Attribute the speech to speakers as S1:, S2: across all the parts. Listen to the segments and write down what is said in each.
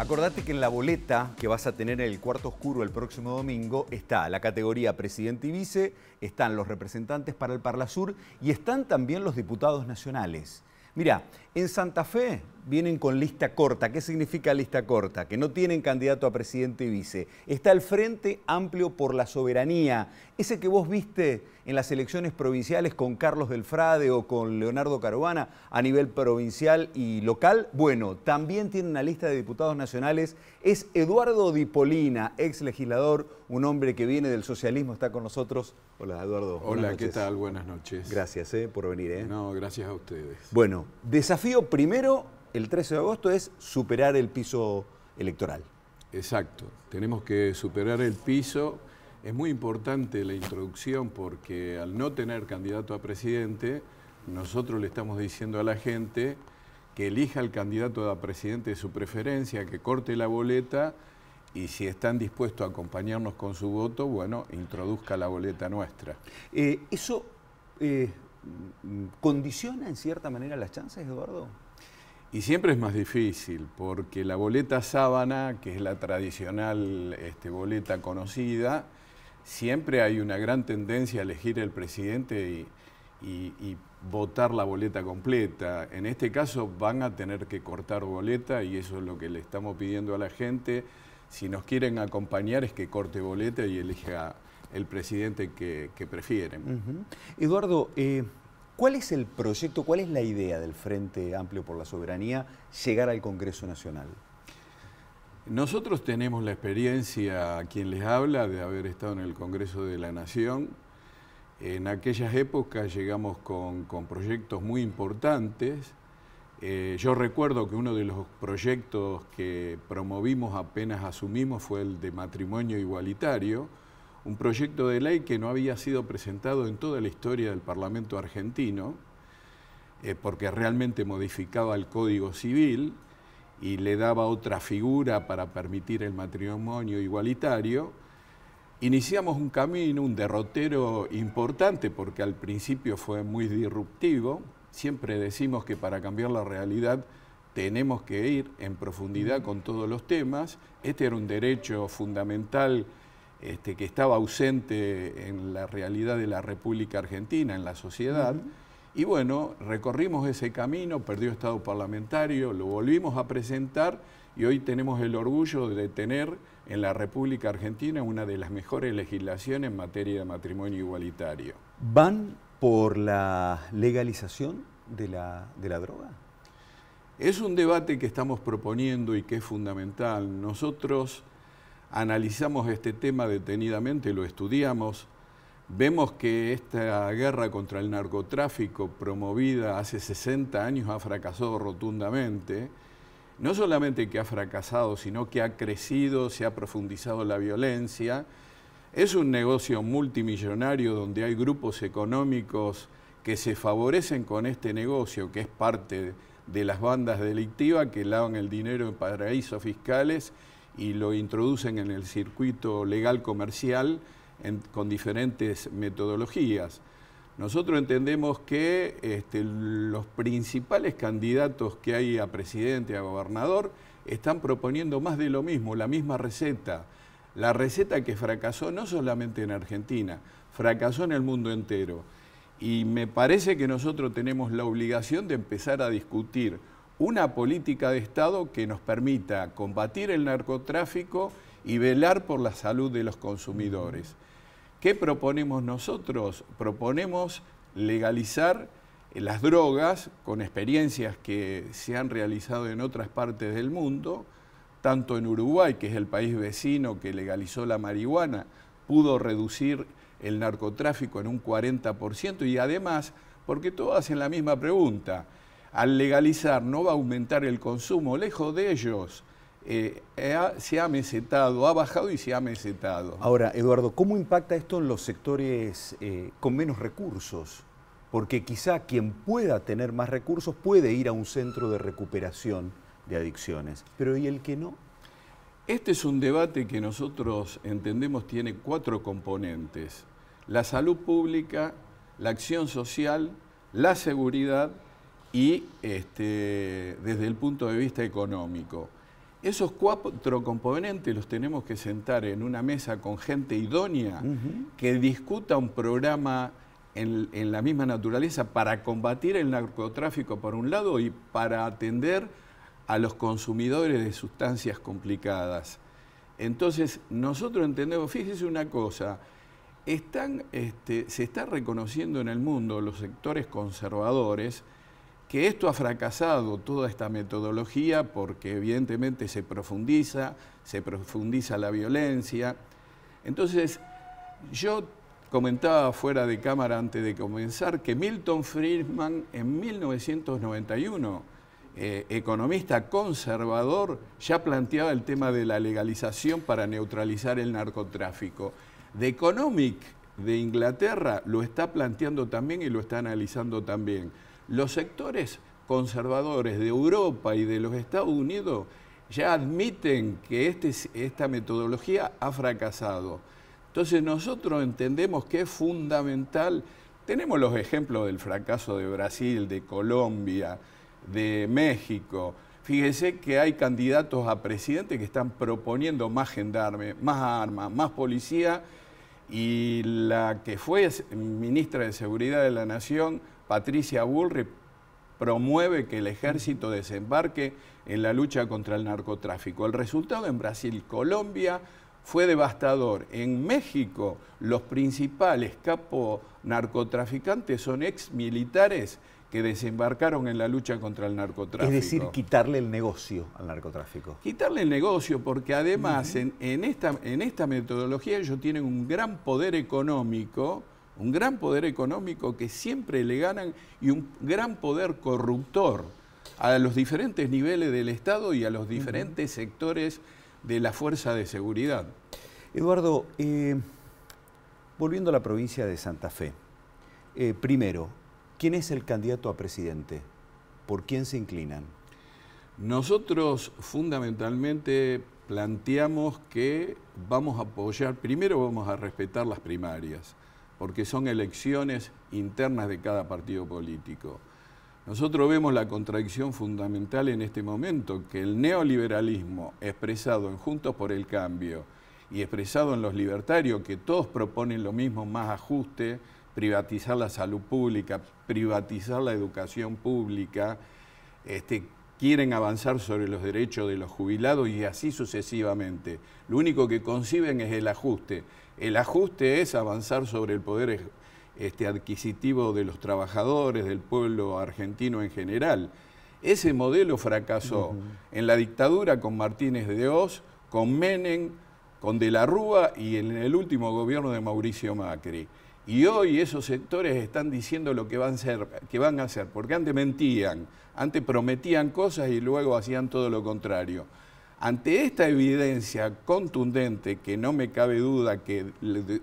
S1: Acordate que en la boleta que vas a tener en el cuarto oscuro el próximo domingo está la categoría presidente y vice, están los representantes para el Parlasur y están también los diputados nacionales. Mira, en Santa Fe vienen con lista corta. ¿Qué significa lista corta? Que no tienen candidato a presidente y vice. Está el Frente Amplio por la Soberanía, ese que vos viste en las elecciones provinciales con Carlos del Frade o con Leonardo Caruana a nivel provincial y local. Bueno, también tiene una lista de diputados nacionales. Es Eduardo Dipolina, ex legislador, un hombre que viene del socialismo, está con nosotros. Hola, Eduardo. Hola, ¿qué tal?
S2: Buenas noches.
S1: Gracias eh, por venir. Eh. No,
S2: gracias a ustedes.
S1: Bueno, desafío primero, el 13 de
S2: agosto, es superar el piso electoral. Exacto, tenemos que superar el piso. Es muy importante la introducción porque al no tener candidato a presidente, nosotros le estamos diciendo a la gente que elija al candidato a presidente de su preferencia, que corte la boleta y si están dispuestos a acompañarnos con su voto, bueno, introduzca la boleta nuestra. Eh, eso eh, ¿Condiciona en cierta manera las chances, Eduardo? Y siempre es más difícil, porque la boleta sábana, que es la tradicional este, boleta conocida, siempre hay una gran tendencia a elegir el presidente y, y, votar la boleta completa. En este caso van a tener que cortar boleta y eso es lo que le estamos pidiendo a la gente. Si nos quieren acompañar es que corte boleta y elija el presidente que, prefieren. Eduardo,
S1: eh, ¿cuál es el proyecto, cuál es la idea del Frente Amplio por la Soberanía llegar
S2: al Congreso Nacional? Nosotros tenemos la experiencia, quien les habla, de haber estado en el Congreso de la Nación. En aquellas épocas llegamos con, proyectos muy importantes. Eh, yo recuerdo que uno de los proyectos que promovimos apenas asumimos fue el de matrimonio igualitario, un proyecto de ley que no había sido presentado en toda la historia del Parlamento argentino, eh, porque realmente modificaba el Código Civil y le daba otra figura para permitir el matrimonio igualitario. Iniciamos un camino, un derrotero importante, porque al principio fue muy disruptivo. Siempre decimos que para cambiar la realidad tenemos que ir en profundidad con todos los temas. Este era un derecho fundamental este, que estaba ausente en la realidad de la República Argentina, en la sociedad. Y bueno, recorrimos ese camino, perdió estado parlamentario, lo volvimos a presentar y hoy tenemos el orgullo de tener en la República Argentina una de las mejores legislaciones en materia de matrimonio igualitario.
S1: ¿Van por
S2: la legalización de la, de la droga? Es un debate que estamos proponiendo y que es fundamental. Nosotros analizamos este tema detenidamente, lo estudiamos, vemos que esta guerra contra el narcotráfico promovida hace 60 años ha fracasado rotundamente. No solamente que ha fracasado, sino que ha crecido, se ha profundizado la violencia. Es un negocio multimillonario donde hay grupos económicos que se favorecen con este negocio, que es parte de las bandas delictivas que lavan el dinero en paraísos fiscales y lo introducen en el circuito legal comercial con diferentes metodologías. Nosotros entendemos que este, los principales candidatos que hay a presidente, a gobernador, están proponiendo más de lo mismo, la misma receta. La receta que fracasó no solamente en Argentina, fracasó en el mundo entero. Y me parece que nosotros tenemos la obligación de empezar a discutir una política de Estado que nos permita combatir el narcotráfico y velar por la salud de los consumidores. ¿Qué proponemos nosotros? Proponemos legalizar las drogas con experiencias que se han realizado en otras partes del mundo, tanto en Uruguay, que es el país vecino que legalizó la marihuana, pudo reducir el narcotráfico en un 40% y además, porque todos hacen la misma pregunta, al legalizar no va a aumentar el consumo, lejos de ellos. Eh, eh, se ha mesetado, ha bajado y se ha mesetado.
S1: Ahora, Eduardo, ¿cómo impacta esto en los sectores eh, con menos recursos? Porque quizá quien pueda tener más recursos puede ir a un centro de recuperación
S2: de adicciones,
S1: pero ¿y el que no?
S2: Este es un debate que nosotros entendemos tiene cuatro componentes. La salud pública, la acción social, la seguridad y este, desde el punto de vista económico. Esos cuatro componentes los tenemos que sentar en una mesa con gente idónea que discuta un programa en, la misma naturaleza para combatir el narcotráfico por un lado y para atender a los consumidores de sustancias complicadas. Entonces, nosotros entendemos, fíjese una cosa, están, este, se está reconociendo en el mundo los sectores conservadores, que esto ha fracasado toda esta metodología porque evidentemente se profundiza, se profundiza la violencia. Entonces, yo comentaba fuera de cámara antes de comenzar que Milton Friedman en 1991, eh, economista conservador, ya planteaba el tema de la legalización para neutralizar el narcotráfico. The Economic de Inglaterra lo está planteando también y lo está analizando también. Los sectores conservadores de Europa y de los Estados Unidos ya admiten que este esta metodología ha fracasado. Entonces nosotros entendemos que es fundamental, tenemos los ejemplos del fracaso de Brasil, de Colombia, de México. Fíjese que hay candidatos a presidente que están proponiendo más gendarme, más armas, más policía y la que fue ministra de Seguridad de la Nación, Patricia Bullrich promueve que el ejército desembarque en la lucha contra el narcotráfico. El resultado en Brasil, Colombia, fue devastador. En México, los principales capos narcotraficantes son ex militares que desembarcaron en la lucha contra el narcotráfico. Es decir, quitarle el
S1: negocio al narcotráfico.
S2: Quitarle el negocio, porque además en esta metodología ellos tienen un gran poder económico un gran poder económico que siempre le ganan y un gran poder corruptor a los diferentes niveles del Estado y a los diferentes sectores de la fuerza de seguridad. Eduardo,
S1: eh, volviendo a la provincia de Santa Fe, eh, primero, ¿quién es el candidato a
S2: presidente? ¿Por quién se inclinan? Nosotros fundamentalmente planteamos que vamos a apoyar, primero vamos a respetar las primarias porque son elecciones internas de cada partido político. Nosotros vemos la contradicción fundamental en este momento, que el neoliberalismo expresado en Juntos por el Cambio y expresado en los libertarios, que todos proponen lo mismo, más ajuste, privatizar la salud pública, privatizar la educación pública, este, quieren avanzar sobre los derechos de los jubilados y así sucesivamente. Lo único que conciben es el ajuste. El ajuste es avanzar sobre el poder este, adquisitivo de los trabajadores, del pueblo argentino en general. Ese modelo fracasó en la dictadura con Martínez de Oz, con Menem, con De la Rúa y en el último gobierno de Mauricio Macri. Y hoy esos sectores están diciendo lo que van, a que van a hacer, porque antes mentían, antes prometían cosas y luego hacían todo lo contrario. Ante esta evidencia contundente, que no me cabe duda que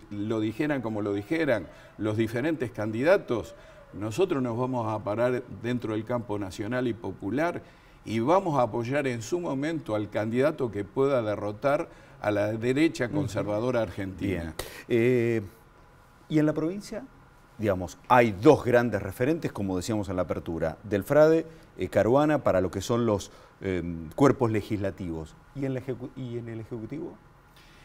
S2: lo dijeran como lo dijeran los diferentes candidatos, nosotros nos vamos a parar dentro del campo nacional y popular y vamos a apoyar en su momento al candidato que pueda derrotar a la derecha conservadora argentina.
S1: Eh, ¿Y en la provincia? digamos, hay dos grandes referentes, como decíamos en la apertura, del Frade, eh, Caruana, para lo que son los em, cuerpos legislativos. ¿Y en, el Ejecutivo?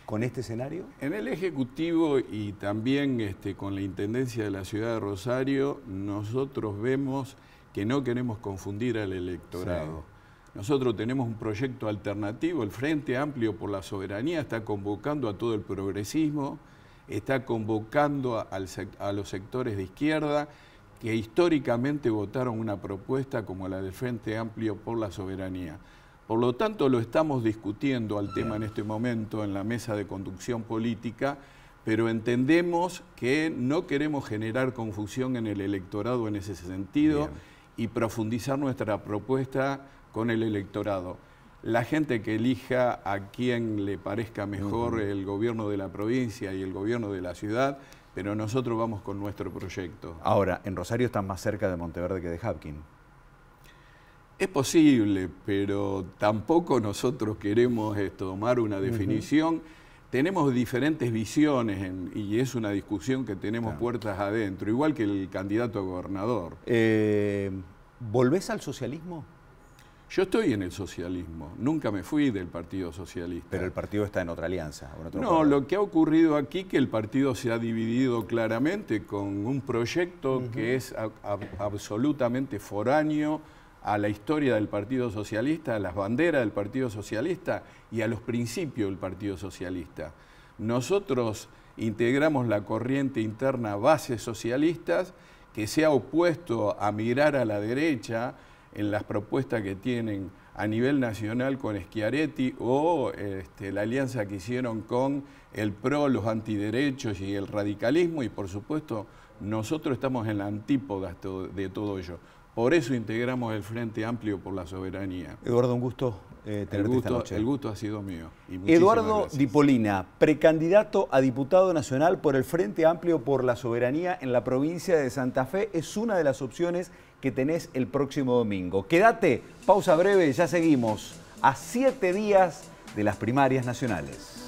S1: ¿Con este escenario?
S2: En el Ejecutivo y también este, con la Intendencia de la Ciudad de Rosario, nosotros vemos que no queremos confundir al electorado. Nosotros tenemos un proyecto alternativo, el Frente Amplio por la Soberanía está convocando a todo el progresismo, está convocando a, los sectores de izquierda que históricamente votaron una propuesta como la del Frente Amplio por la soberanía. Por lo tanto, lo estamos discutiendo al tema en este momento en la mesa de conducción política, pero entendemos que no queremos generar confusión en el electorado en ese sentido y profundizar nuestra propuesta con el electorado la gente que elija a quien le parezca mejor el gobierno de la provincia y el gobierno de la ciudad, pero nosotros vamos con nuestro proyecto.
S1: Ahora, en Rosario están más cerca de Monteverde que de Hapkin.
S2: Es posible, pero tampoco nosotros queremos eh, tomar una definición. Tenemos diferentes visiones y es una discusión que tenemos puertas adentro, igual que el candidato a gobernador.
S1: Eh, ¿Volvés al
S2: socialismo? Yo estoy en el socialismo, nunca me fui del Partido Socialista. Pero el partido está en otra alianza. no, lo que ha ocurrido aquí es que el partido se ha dividido claramente con un proyecto que es absolutamente foráneo a la historia del Partido Socialista, a las banderas del Partido Socialista y a los principios del Partido Socialista. Nosotros integramos la corriente interna bases socialistas que se ha opuesto a mirar a la derecha, en las propuestas que tienen a nivel nacional con Schiaretti o este, la alianza que hicieron con el PRO, los antiderechos y el radicalismo y por supuesto nosotros estamos en la antípoda de todo ello. Por eso integramos el Frente Amplio por la Soberanía. Eduardo, un gusto eh, tenerte esta noche. El gusto ha sido mío. Eduardo
S1: Dipolina, precandidato a diputado nacional por el Frente Amplio por la Soberanía en la provincia de Santa Fe, es una de las opciones que tenés el próximo domingo. Quédate, pausa breve, ya seguimos a siete días de las primarias nacionales.